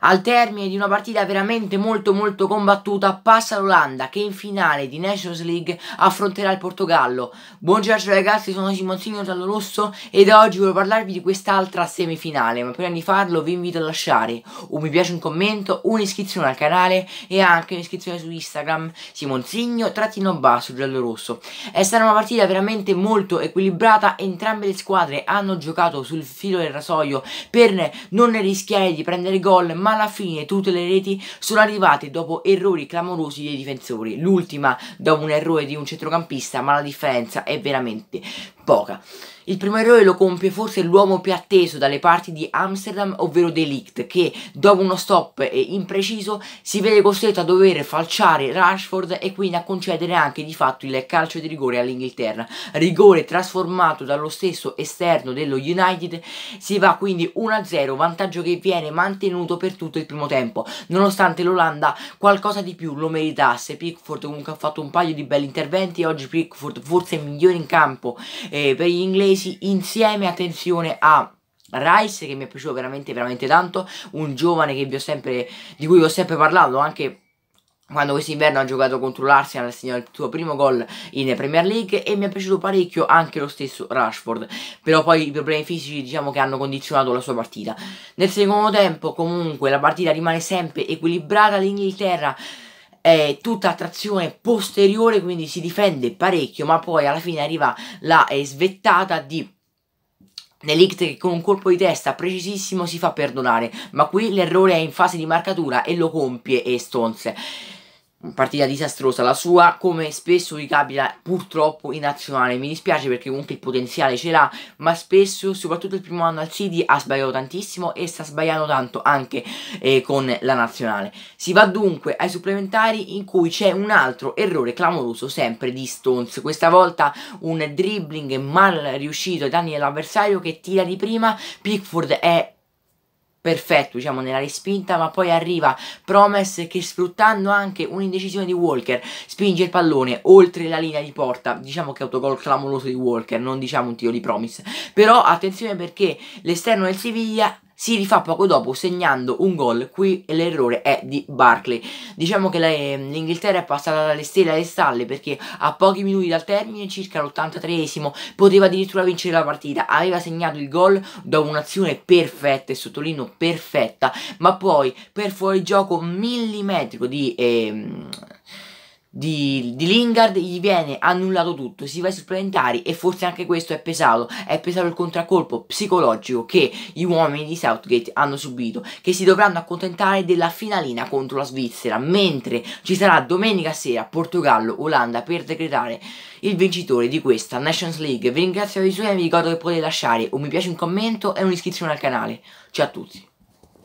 Al termine di una partita veramente molto molto combattuta passa l'Olanda che in finale di Nations League affronterà il Portogallo. Buongiorno ragazzi, sono Simon Signor Giallorosso ed oggi voglio parlarvi di quest'altra semifinale, ma prima di farlo vi invito a lasciare un mi piace, un commento, un'iscrizione al canale e anche un'iscrizione su Instagram Simonzigno trattino basso giallorosso. È stata una partita veramente molto equilibrata, entrambe le squadre hanno giocato sul filo del rasoio per non rischiare di prendere gol, ma ma alla fine tutte le reti sono arrivate dopo errori clamorosi dei difensori, l'ultima dopo un errore di un centrocampista, ma la differenza è veramente poca. Il primo errore lo compie forse l'uomo più atteso dalle parti di Amsterdam, ovvero Delict, che dopo uno stop impreciso si vede costretto a dover falciare Rashford e quindi a concedere anche di fatto il calcio di rigore all'Inghilterra. Rigore trasformato dallo stesso esterno dello United, si va quindi 1-0, vantaggio che viene mantenuto per tutto il primo tempo, nonostante l'Olanda qualcosa di più lo meritasse. Pickford comunque ha fatto un paio di belli interventi, oggi Pickford forse il migliore in campo eh, eh, per gli inglesi insieme, attenzione, a Rice che mi è piaciuto veramente veramente tanto, un giovane sempre, di cui vi ho sempre parlato anche quando quest'inverno ha giocato contro l'Arsenal ha segnato il suo primo gol in Premier League e mi è piaciuto parecchio anche lo stesso Rashford, però poi i problemi fisici diciamo che hanno condizionato la sua partita. Nel secondo tempo comunque la partita rimane sempre equilibrata, l'Inghilterra è tutta a trazione posteriore, quindi si difende parecchio, ma poi alla fine arriva la eh, svettata di Nelict che con un colpo di testa precisissimo si fa perdonare, ma qui l'errore è in fase di marcatura e lo compie e Stones partita disastrosa la sua come spesso vi capita purtroppo in nazionale mi dispiace perché comunque il potenziale ce l'ha ma spesso soprattutto il primo anno al City ha sbagliato tantissimo e sta sbagliando tanto anche eh, con la nazionale si va dunque ai supplementari in cui c'è un altro errore clamoroso sempre di Stones questa volta un dribbling mal riuscito ai danni dell'avversario che tira di prima Pickford è perfetto diciamo nella respinta ma poi arriva Promes che sfruttando anche un'indecisione di Walker spinge il pallone oltre la linea di porta diciamo che autogol clamoroso di Walker non diciamo un tiro di Promise però attenzione perché l'esterno del Siviglia si rifà poco dopo segnando un gol, qui l'errore è di Barclay. Diciamo che ehm, l'Inghilterra è passata dalle stelle alle stalle perché a pochi minuti dal termine, circa l'83esimo, poteva addirittura vincere la partita, aveva segnato il gol dopo un'azione perfetta, e sottolineo perfetta, ma poi per fuori gioco millimetrico di... Ehm, di, di, Lingard gli viene annullato tutto, si va ai supplementari e forse anche questo è pesato, è pesato il contraccolpo psicologico che gli uomini di Southgate hanno subito, che si dovranno accontentare della finalina contro la Svizzera, mentre ci sarà domenica sera Portogallo-Olanda per decretare il vincitore di questa Nations League. Vi ringrazio per la visione e vi ricordo che potete lasciare un mi piace, un commento e un'iscrizione al canale. Ciao a tutti!